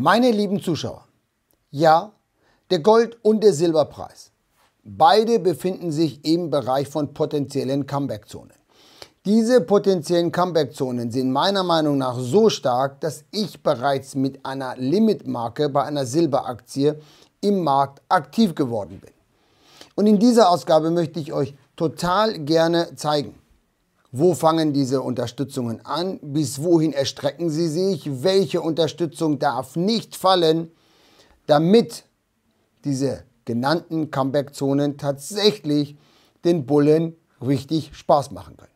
Meine lieben Zuschauer, ja, der Gold- und der Silberpreis. Beide befinden sich im Bereich von potenziellen Comeback-Zonen. Diese potenziellen Comeback-Zonen sind meiner Meinung nach so stark, dass ich bereits mit einer Limitmarke bei einer Silberaktie im Markt aktiv geworden bin. Und in dieser Ausgabe möchte ich euch total gerne zeigen, wo fangen diese Unterstützungen an? Bis wohin erstrecken sie sich? Welche Unterstützung darf nicht fallen, damit diese genannten Comeback-Zonen tatsächlich den Bullen richtig Spaß machen können?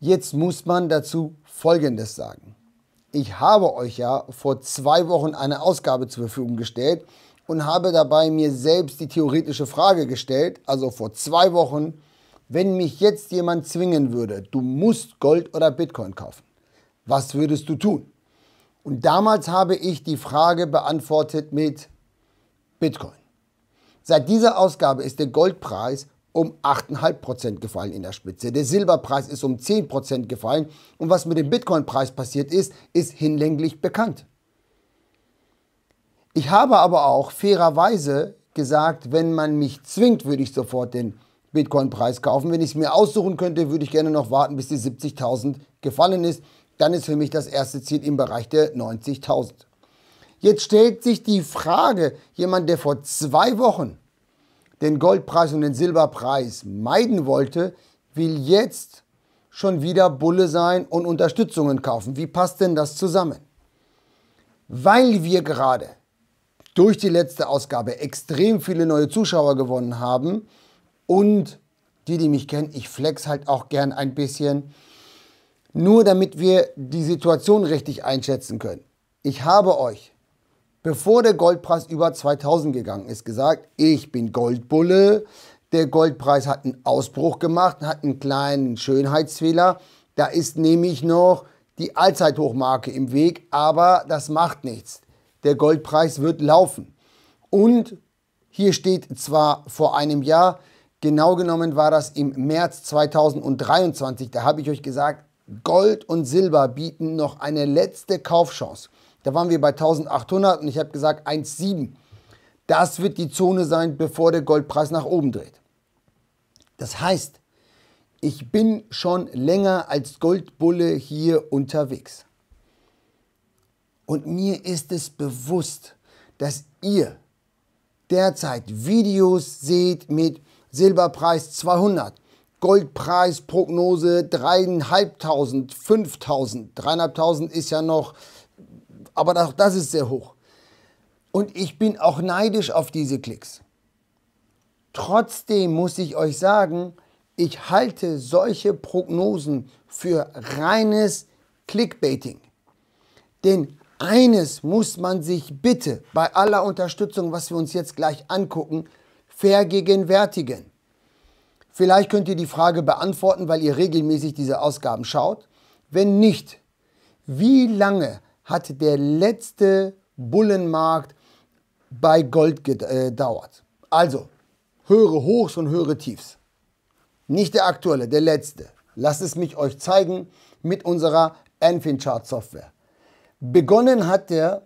Jetzt muss man dazu Folgendes sagen. Ich habe euch ja vor zwei Wochen eine Ausgabe zur Verfügung gestellt und habe dabei mir selbst die theoretische Frage gestellt, also vor zwei Wochen, wenn mich jetzt jemand zwingen würde, du musst Gold oder Bitcoin kaufen, was würdest du tun? Und damals habe ich die Frage beantwortet mit Bitcoin. Seit dieser Ausgabe ist der Goldpreis um 8,5% gefallen in der Spitze. Der Silberpreis ist um 10% gefallen. Und was mit dem Bitcoin-Preis passiert ist, ist hinlänglich bekannt. Ich habe aber auch fairerweise gesagt, wenn man mich zwingt, würde ich sofort den Bitcoin-Preis kaufen. Wenn ich es mir aussuchen könnte, würde ich gerne noch warten, bis die 70.000 gefallen ist. Dann ist für mich das erste Ziel im Bereich der 90.000. Jetzt stellt sich die Frage, jemand, der vor zwei Wochen den Goldpreis und den Silberpreis meiden wollte, will jetzt schon wieder Bulle sein und Unterstützungen kaufen. Wie passt denn das zusammen? Weil wir gerade durch die letzte Ausgabe extrem viele neue Zuschauer gewonnen haben, und die, die mich kennen, ich flex halt auch gern ein bisschen. Nur damit wir die Situation richtig einschätzen können. Ich habe euch, bevor der Goldpreis über 2000 gegangen ist, gesagt, ich bin Goldbulle. Der Goldpreis hat einen Ausbruch gemacht, hat einen kleinen Schönheitsfehler. Da ist nämlich noch die Allzeithochmarke im Weg, aber das macht nichts. Der Goldpreis wird laufen. Und hier steht zwar vor einem Jahr, Genau genommen war das im März 2023. Da habe ich euch gesagt, Gold und Silber bieten noch eine letzte Kaufchance. Da waren wir bei 1800 und ich habe gesagt 1,7. Das wird die Zone sein, bevor der Goldpreis nach oben dreht. Das heißt, ich bin schon länger als Goldbulle hier unterwegs. Und mir ist es bewusst, dass ihr derzeit Videos seht mit Silberpreis 200. Goldpreisprognose 3.500, 5.000. 3.500 ist ja noch, aber auch das ist sehr hoch. Und ich bin auch neidisch auf diese Klicks. Trotzdem muss ich euch sagen, ich halte solche Prognosen für reines Clickbaiting. Denn eines muss man sich bitte bei aller Unterstützung, was wir uns jetzt gleich angucken, vergegenwärtigen. Vielleicht könnt ihr die Frage beantworten, weil ihr regelmäßig diese Ausgaben schaut. Wenn nicht, wie lange hat der letzte Bullenmarkt bei Gold gedauert? Äh, also, höhere Hochs und höhere Tiefs. Nicht der aktuelle, der letzte. Lasst es mich euch zeigen mit unserer Anfinchart Software. Begonnen hat der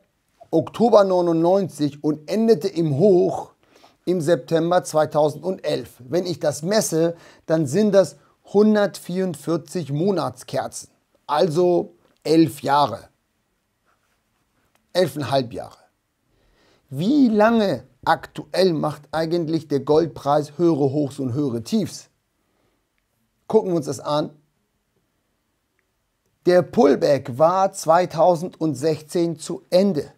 Oktober 99 und endete im Hoch im September 2011. Wenn ich das messe, dann sind das 144 Monatskerzen, also elf Jahre, elfeinhalb Jahre. Wie lange aktuell macht eigentlich der Goldpreis höhere Hochs und höhere Tiefs? Gucken wir uns das an. Der Pullback war 2016 zu Ende.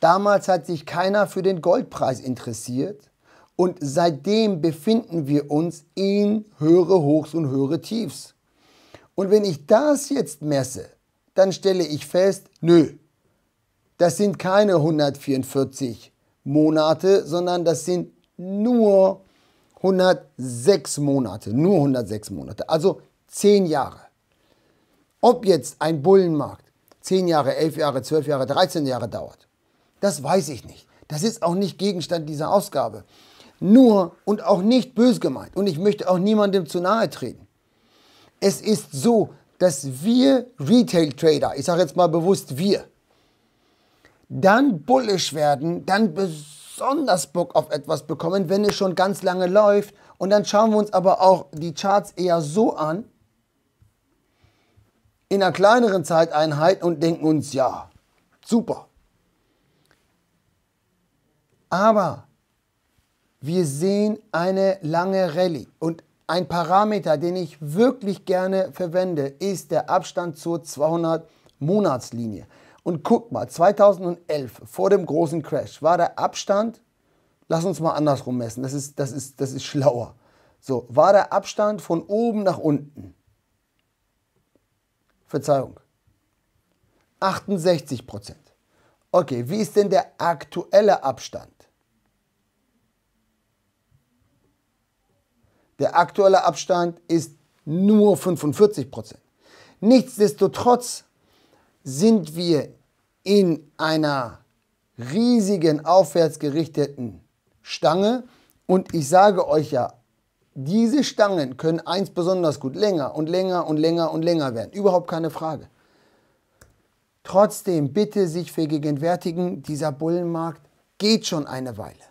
Damals hat sich keiner für den Goldpreis interessiert und seitdem befinden wir uns in höhere Hochs und höhere Tiefs. Und wenn ich das jetzt messe, dann stelle ich fest, nö, das sind keine 144 Monate, sondern das sind nur 106 Monate, nur 106 Monate, also 10 Jahre. Ob jetzt ein Bullenmarkt 10 Jahre, 11 Jahre, 12 Jahre, 13 Jahre dauert, das weiß ich nicht. Das ist auch nicht Gegenstand dieser Ausgabe. Nur und auch nicht bös gemeint. Und ich möchte auch niemandem zu nahe treten. Es ist so, dass wir Retail-Trader, ich sage jetzt mal bewusst wir, dann bullisch werden, dann besonders Bock auf etwas bekommen, wenn es schon ganz lange läuft. Und dann schauen wir uns aber auch die Charts eher so an, in einer kleineren Zeiteinheit und denken uns, ja, super, aber wir sehen eine lange Rallye und ein Parameter, den ich wirklich gerne verwende, ist der Abstand zur 200 Monatslinie. Und guck mal, 2011 vor dem großen Crash war der Abstand, lass uns mal andersrum messen, das ist, das ist, das ist schlauer. So, war der Abstand von oben nach unten. Verzeihung. 68 Prozent. Okay, wie ist denn der aktuelle Abstand? Der aktuelle Abstand ist nur 45 Prozent. Nichtsdestotrotz sind wir in einer riesigen aufwärts gerichteten Stange. Und ich sage euch ja, diese Stangen können eins besonders gut länger und länger und länger und länger werden. Überhaupt keine Frage. Trotzdem bitte sich vergegenwärtigen, dieser Bullenmarkt geht schon eine Weile.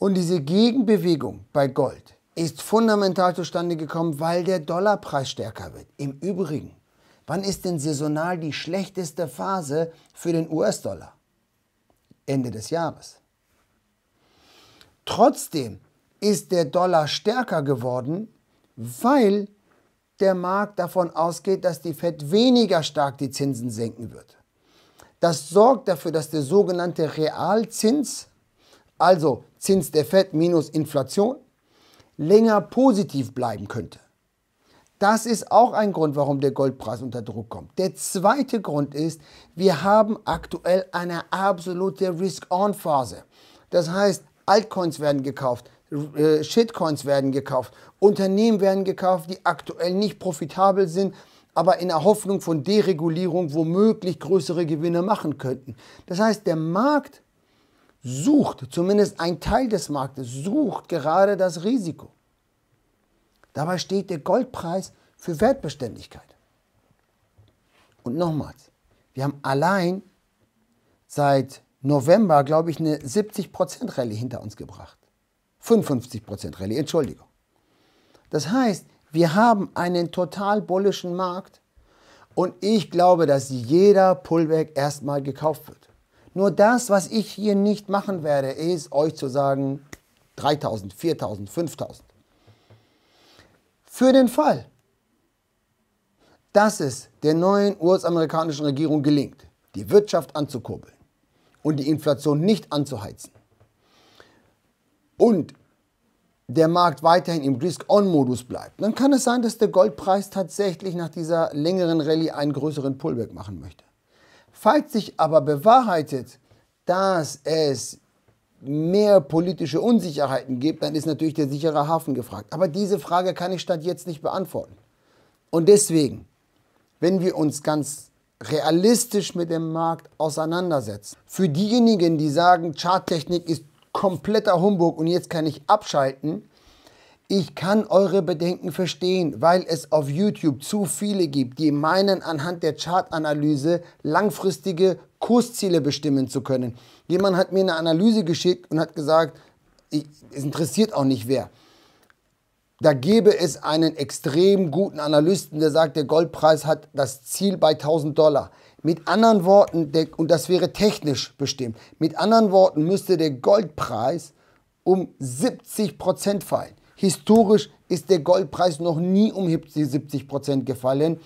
Und diese Gegenbewegung bei Gold ist fundamental zustande gekommen, weil der Dollarpreis stärker wird. Im Übrigen, wann ist denn saisonal die schlechteste Phase für den US-Dollar? Ende des Jahres. Trotzdem ist der Dollar stärker geworden, weil der Markt davon ausgeht, dass die Fed weniger stark die Zinsen senken wird. Das sorgt dafür, dass der sogenannte Realzins also Zins der FED minus Inflation, länger positiv bleiben könnte. Das ist auch ein Grund, warum der Goldpreis unter Druck kommt. Der zweite Grund ist, wir haben aktuell eine absolute Risk-On-Phase. Das heißt, Altcoins werden gekauft, äh, Shitcoins werden gekauft, Unternehmen werden gekauft, die aktuell nicht profitabel sind, aber in der Hoffnung von Deregulierung womöglich größere Gewinne machen könnten. Das heißt, der Markt sucht, zumindest ein Teil des Marktes sucht gerade das Risiko. Dabei steht der Goldpreis für Wertbeständigkeit. Und nochmals, wir haben allein seit November, glaube ich, eine 70% Rallye hinter uns gebracht. 55% Rallye, Entschuldigung. Das heißt, wir haben einen total bullischen Markt und ich glaube, dass jeder Pullback erstmal gekauft wird. Nur das, was ich hier nicht machen werde, ist euch zu sagen 3000, 4000, 5000. Für den Fall, dass es der neuen US-amerikanischen Regierung gelingt, die Wirtschaft anzukurbeln und die Inflation nicht anzuheizen und der Markt weiterhin im Risk-On-Modus bleibt, dann kann es sein, dass der Goldpreis tatsächlich nach dieser längeren Rallye einen größeren Pullback machen möchte. Falls sich aber bewahrheitet, dass es mehr politische Unsicherheiten gibt, dann ist natürlich der sichere Hafen gefragt. Aber diese Frage kann ich statt jetzt nicht beantworten. Und deswegen, wenn wir uns ganz realistisch mit dem Markt auseinandersetzen, für diejenigen, die sagen, Charttechnik ist kompletter Humbug und jetzt kann ich abschalten, ich kann eure Bedenken verstehen, weil es auf YouTube zu viele gibt, die meinen, anhand der Chartanalyse langfristige Kursziele bestimmen zu können. Jemand hat mir eine Analyse geschickt und hat gesagt, ich, es interessiert auch nicht wer. Da gäbe es einen extrem guten Analysten, der sagt, der Goldpreis hat das Ziel bei 1000 Dollar. Mit anderen Worten, der, und das wäre technisch bestimmt, mit anderen Worten müsste der Goldpreis um 70 fallen. Historisch ist der Goldpreis noch nie um 70 Prozent gefallen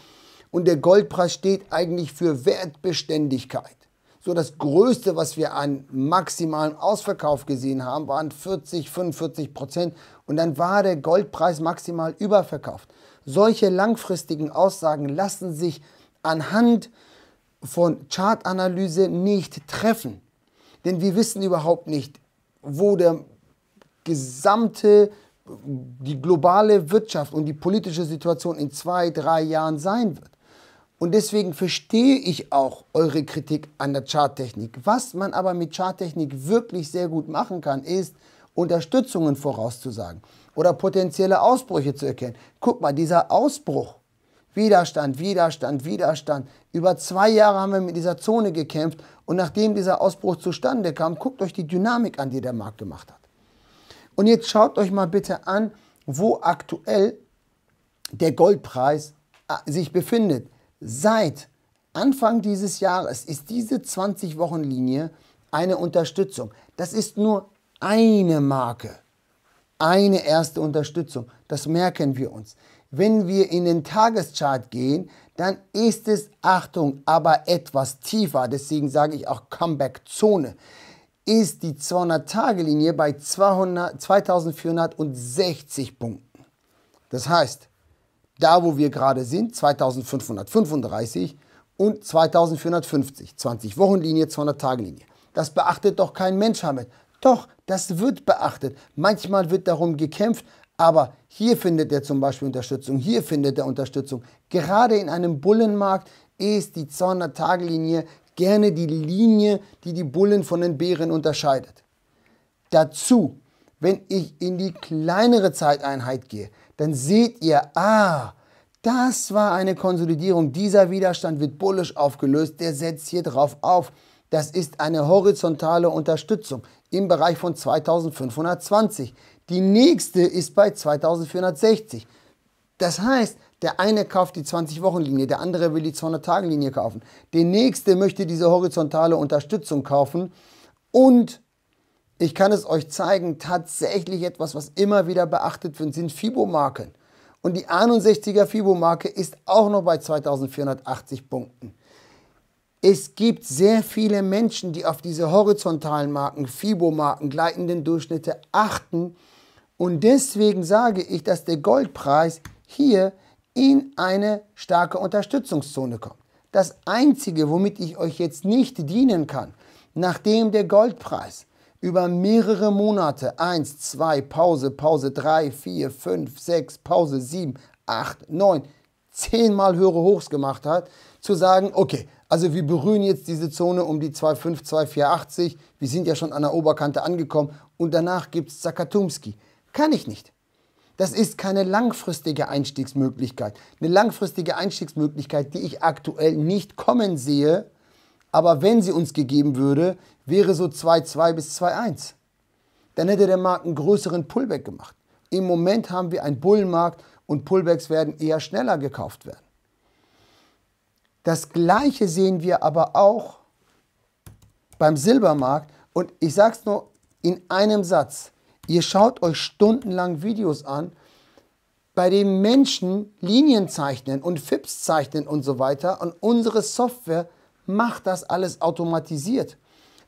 und der Goldpreis steht eigentlich für Wertbeständigkeit. So das Größte, was wir an maximalen Ausverkauf gesehen haben, waren 40, 45 Prozent und dann war der Goldpreis maximal überverkauft. Solche langfristigen Aussagen lassen sich anhand von Chartanalyse nicht treffen, denn wir wissen überhaupt nicht, wo der gesamte die globale Wirtschaft und die politische Situation in zwei, drei Jahren sein wird. Und deswegen verstehe ich auch eure Kritik an der Charttechnik. Was man aber mit Charttechnik wirklich sehr gut machen kann, ist Unterstützungen vorauszusagen oder potenzielle Ausbrüche zu erkennen. Guck mal, dieser Ausbruch, Widerstand, Widerstand, Widerstand. Über zwei Jahre haben wir mit dieser Zone gekämpft und nachdem dieser Ausbruch zustande kam, guckt euch die Dynamik an, die der Markt gemacht hat. Und jetzt schaut euch mal bitte an, wo aktuell der Goldpreis äh, sich befindet. Seit Anfang dieses Jahres ist diese 20-Wochen-Linie eine Unterstützung. Das ist nur eine Marke, eine erste Unterstützung. Das merken wir uns. Wenn wir in den Tageschart gehen, dann ist es, Achtung, aber etwas tiefer. Deswegen sage ich auch Comeback-Zone ist die 200-Tage-Linie bei 200, 2460 Punkten. Das heißt, da wo wir gerade sind, 2535 und 2450, 20 Wochenlinie, 200-Tage-Linie. Das beachtet doch kein Mensch, Hamid. Doch, das wird beachtet. Manchmal wird darum gekämpft, aber hier findet er zum Beispiel Unterstützung, hier findet er Unterstützung. Gerade in einem Bullenmarkt ist die 200-Tage-Linie gerne die Linie, die die Bullen von den Bären unterscheidet. Dazu, wenn ich in die kleinere Zeiteinheit gehe, dann seht ihr, ah, das war eine Konsolidierung. Dieser Widerstand wird bullisch aufgelöst. Der setzt hier drauf auf. Das ist eine horizontale Unterstützung im Bereich von 2520. Die nächste ist bei 2460. Das heißt, der eine kauft die 20-Wochen-Linie, der andere will die 200-Tagen-Linie kaufen. Der nächste möchte diese horizontale Unterstützung kaufen. Und ich kann es euch zeigen, tatsächlich etwas, was immer wieder beachtet wird, sind FIBO-Marken. Und die 61er FIBO-Marke ist auch noch bei 2480 Punkten. Es gibt sehr viele Menschen, die auf diese horizontalen Marken, FIBO-Marken, gleitenden Durchschnitte achten. Und deswegen sage ich, dass der Goldpreis hier in eine starke Unterstützungszone kommt. Das Einzige, womit ich euch jetzt nicht dienen kann, nachdem der Goldpreis über mehrere Monate, 1, 2, Pause, Pause 3, 4, 5, 6, Pause 7, 8, 9, 10 mal höhere Hochs gemacht hat, zu sagen, okay, also wir berühren jetzt diese Zone um die 2,5, 2,480, wir sind ja schon an der Oberkante angekommen und danach gibt es Zakatumski. Kann ich nicht. Das ist keine langfristige Einstiegsmöglichkeit. Eine langfristige Einstiegsmöglichkeit, die ich aktuell nicht kommen sehe, aber wenn sie uns gegeben würde, wäre so 2,2 bis 2,1. Dann hätte der Markt einen größeren Pullback gemacht. Im Moment haben wir einen Bullenmarkt und Pullbacks werden eher schneller gekauft werden. Das Gleiche sehen wir aber auch beim Silbermarkt. Und ich sage es nur in einem Satz. Ihr schaut euch stundenlang Videos an, bei denen Menschen Linien zeichnen und FIPS zeichnen und so weiter. Und unsere Software macht das alles automatisiert.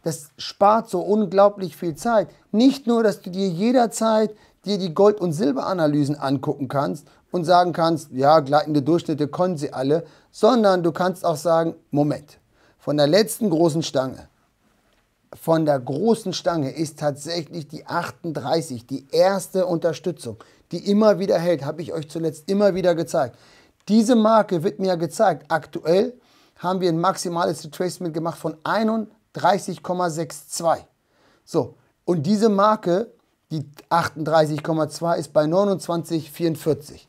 Das spart so unglaublich viel Zeit. Nicht nur, dass du dir jederzeit dir die Gold- und Silberanalysen angucken kannst und sagen kannst, ja, gleitende Durchschnitte können sie alle, sondern du kannst auch sagen, Moment, von der letzten großen Stange von der großen Stange ist tatsächlich die 38, die erste Unterstützung, die immer wieder hält, habe ich euch zuletzt immer wieder gezeigt. Diese Marke wird mir gezeigt. Aktuell haben wir ein maximales Retracement gemacht von 31,62. So, und diese Marke, die 38,2, ist bei 29,44.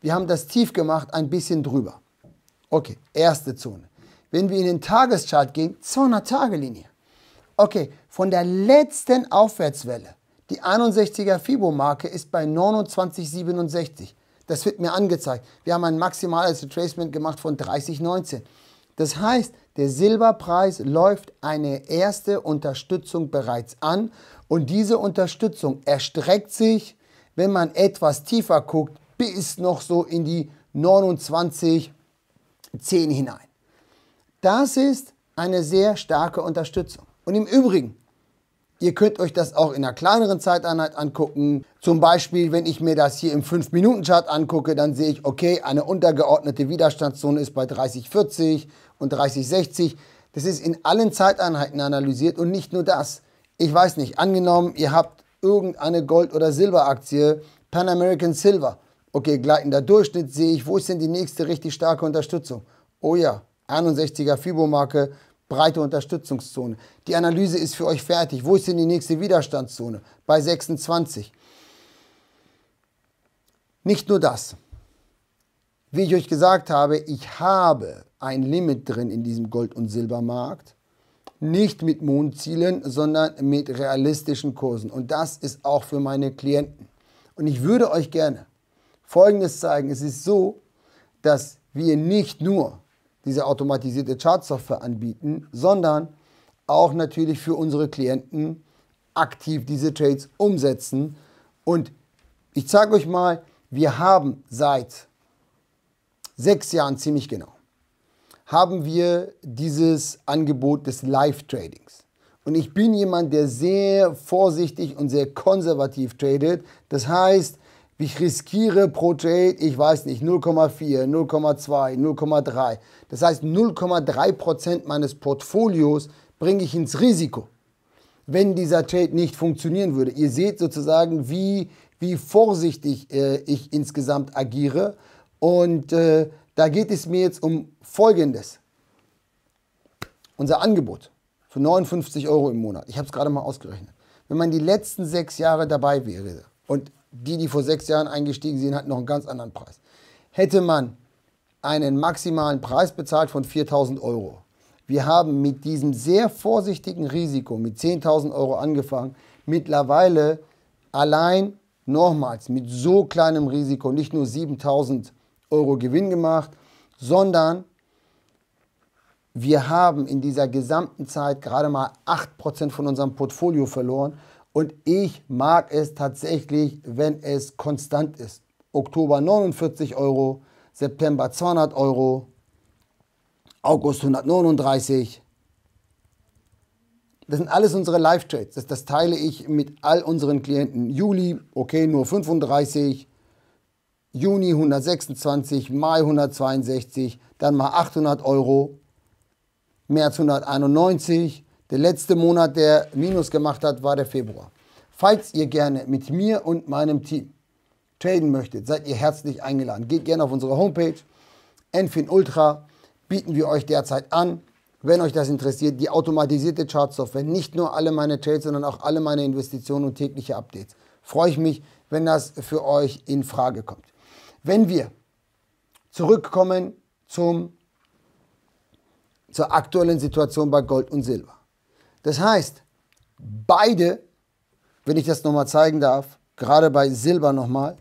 Wir haben das tief gemacht, ein bisschen drüber. Okay, erste Zone. Wenn wir in den Tageschart gehen, 200-Tage-Linie. Okay, von der letzten Aufwärtswelle, die 61er Fibo-Marke ist bei 29,67. Das wird mir angezeigt. Wir haben ein maximales Retracement gemacht von 30,19. Das heißt, der Silberpreis läuft eine erste Unterstützung bereits an und diese Unterstützung erstreckt sich, wenn man etwas tiefer guckt, bis noch so in die 29,10 hinein. Das ist eine sehr starke Unterstützung. Und im Übrigen, ihr könnt euch das auch in einer kleineren Zeiteinheit angucken. Zum Beispiel, wenn ich mir das hier im 5-Minuten-Chart angucke, dann sehe ich, okay, eine untergeordnete Widerstandszone ist bei 30,40 und 30,60. Das ist in allen Zeiteinheiten analysiert und nicht nur das. Ich weiß nicht, angenommen, ihr habt irgendeine Gold- oder Silberaktie, Pan American Silver. Okay, gleitender Durchschnitt sehe ich, wo ist denn die nächste richtig starke Unterstützung? Oh ja, 61er Fibo-Marke, breite Unterstützungszone. Die Analyse ist für euch fertig. Wo ist denn die nächste Widerstandszone? Bei 26. Nicht nur das. Wie ich euch gesagt habe, ich habe ein Limit drin in diesem Gold- und Silbermarkt. Nicht mit Mondzielen, sondern mit realistischen Kursen. Und das ist auch für meine Klienten. Und ich würde euch gerne Folgendes zeigen. Es ist so, dass wir nicht nur diese automatisierte Chartsoftware anbieten, sondern auch natürlich für unsere Klienten aktiv diese Trades umsetzen. Und ich zeige euch mal, wir haben seit sechs Jahren ziemlich genau, haben wir dieses Angebot des Live-Tradings. Und ich bin jemand, der sehr vorsichtig und sehr konservativ tradet. Das heißt, ich riskiere pro Trade, ich weiß nicht, 0,4, 0,2, 0,3. Das heißt, 0,3% Prozent meines Portfolios bringe ich ins Risiko, wenn dieser Trade nicht funktionieren würde. Ihr seht sozusagen, wie, wie vorsichtig äh, ich insgesamt agiere. Und äh, da geht es mir jetzt um Folgendes. Unser Angebot für 59 Euro im Monat. Ich habe es gerade mal ausgerechnet. Wenn man die letzten sechs Jahre dabei wäre und die, die vor sechs Jahren eingestiegen sind, hatten noch einen ganz anderen Preis. Hätte man einen maximalen Preis bezahlt von 4000 Euro, wir haben mit diesem sehr vorsichtigen Risiko, mit 10.000 Euro angefangen, mittlerweile allein nochmals mit so kleinem Risiko nicht nur 7.000 Euro Gewinn gemacht, sondern wir haben in dieser gesamten Zeit gerade mal 8% von unserem Portfolio verloren und ich mag es tatsächlich, wenn es konstant ist. Oktober 49 Euro, September 200 Euro, August 139. Das sind alles unsere Live-Trades. Das, das, teile ich mit all unseren Klienten. Juli, okay, nur 35. Juni 126, Mai 162, dann mal 800 Euro, März 191, der letzte Monat, der Minus gemacht hat, war der Februar. Falls ihr gerne mit mir und meinem Team traden möchtet, seid ihr herzlich eingeladen. Geht gerne auf unsere Homepage. Enfin Ultra bieten wir euch derzeit an. Wenn euch das interessiert, die automatisierte Chartsoftware, nicht nur alle meine Trades, sondern auch alle meine Investitionen und tägliche Updates. Freue ich mich, wenn das für euch in Frage kommt. Wenn wir zurückkommen zum, zur aktuellen Situation bei Gold und Silber. Das heißt, beide, wenn ich das nochmal zeigen darf, gerade bei Silber nochmal,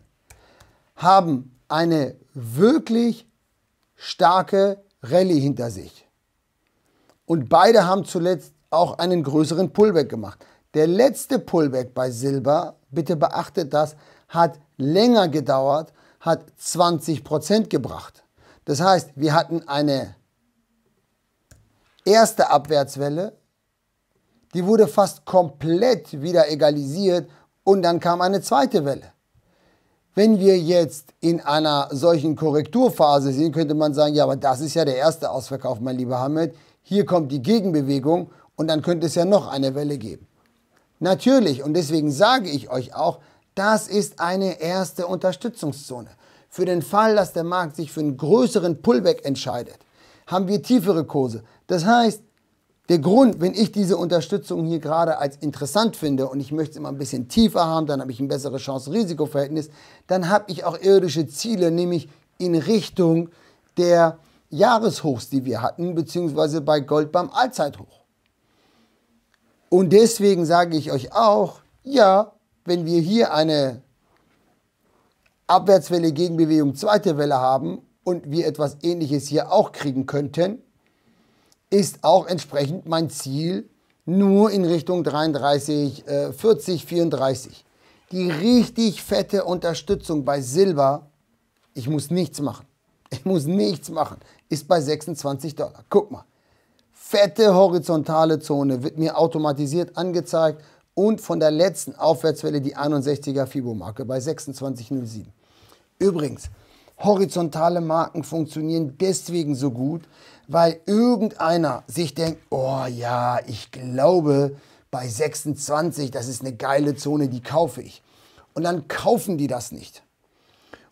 haben eine wirklich starke Rallye hinter sich. Und beide haben zuletzt auch einen größeren Pullback gemacht. Der letzte Pullback bei Silber, bitte beachtet das, hat länger gedauert, hat 20% gebracht. Das heißt, wir hatten eine erste Abwärtswelle, die wurde fast komplett wieder egalisiert und dann kam eine zweite Welle. Wenn wir jetzt in einer solchen Korrekturphase sind, könnte man sagen, ja, aber das ist ja der erste Ausverkauf, mein lieber Hamid. Hier kommt die Gegenbewegung und dann könnte es ja noch eine Welle geben. Natürlich, und deswegen sage ich euch auch, das ist eine erste Unterstützungszone. Für den Fall, dass der Markt sich für einen größeren Pullback entscheidet, haben wir tiefere Kurse. Das heißt, der Grund, wenn ich diese Unterstützung hier gerade als interessant finde und ich möchte es immer ein bisschen tiefer haben, dann habe ich ein besseres Chance-Risiko-Verhältnis, dann habe ich auch irdische Ziele, nämlich in Richtung der Jahreshochs, die wir hatten, beziehungsweise bei Gold beim Allzeithoch. Und deswegen sage ich euch auch, ja, wenn wir hier eine Abwärtswelle, Gegenbewegung, zweite Welle haben und wir etwas Ähnliches hier auch kriegen könnten, ist auch entsprechend mein Ziel nur in Richtung 33, äh, 40, 34. Die richtig fette Unterstützung bei Silber, ich muss nichts machen. Ich muss nichts machen, ist bei 26 Dollar. Guck mal. Fette horizontale Zone wird mir automatisiert angezeigt und von der letzten Aufwärtswelle die 61er Fibo-Marke bei 26,07. Übrigens, horizontale Marken funktionieren deswegen so gut, weil irgendeiner sich denkt, oh ja, ich glaube bei 26, das ist eine geile Zone, die kaufe ich. Und dann kaufen die das nicht.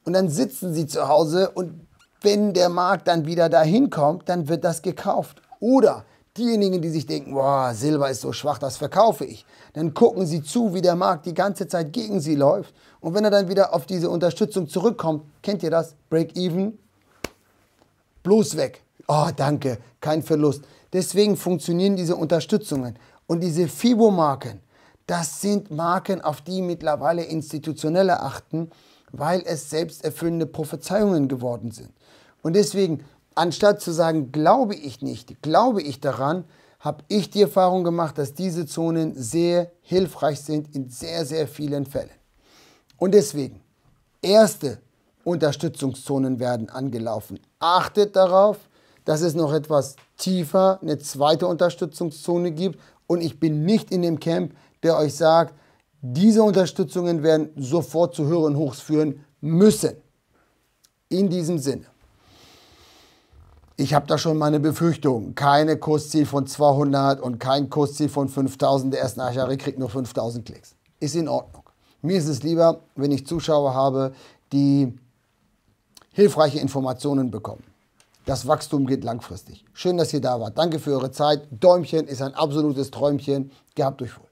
Und dann sitzen sie zu Hause und wenn der Markt dann wieder dahin kommt, dann wird das gekauft. Oder diejenigen, die sich denken, boah, Silber ist so schwach, das verkaufe ich. Dann gucken sie zu, wie der Markt die ganze Zeit gegen sie läuft. Und wenn er dann wieder auf diese Unterstützung zurückkommt, kennt ihr das? Break even, bloß weg. Oh, danke, kein Verlust. Deswegen funktionieren diese Unterstützungen. Und diese FIBO-Marken, das sind Marken, auf die mittlerweile Institutionelle achten, weil es selbsterfüllende Prophezeiungen geworden sind. Und deswegen, anstatt zu sagen, glaube ich nicht, glaube ich daran, habe ich die Erfahrung gemacht, dass diese Zonen sehr hilfreich sind in sehr, sehr vielen Fällen. Und deswegen, erste Unterstützungszonen werden angelaufen. Achtet darauf, dass es noch etwas tiefer eine zweite Unterstützungszone gibt. Und ich bin nicht in dem Camp, der euch sagt, diese Unterstützungen werden sofort zu höheren Hochs führen müssen. In diesem Sinne. Ich habe da schon meine Befürchtungen. Keine Kursziel von 200 und kein Kursziel von 5000. Der erste Aschari kriegt nur 5000 Klicks. Ist in Ordnung. Mir ist es lieber, wenn ich Zuschauer habe, die hilfreiche Informationen bekommen. Das Wachstum geht langfristig. Schön, dass ihr da wart. Danke für eure Zeit. Däumchen ist ein absolutes Träumchen. Gehabt euch wohl.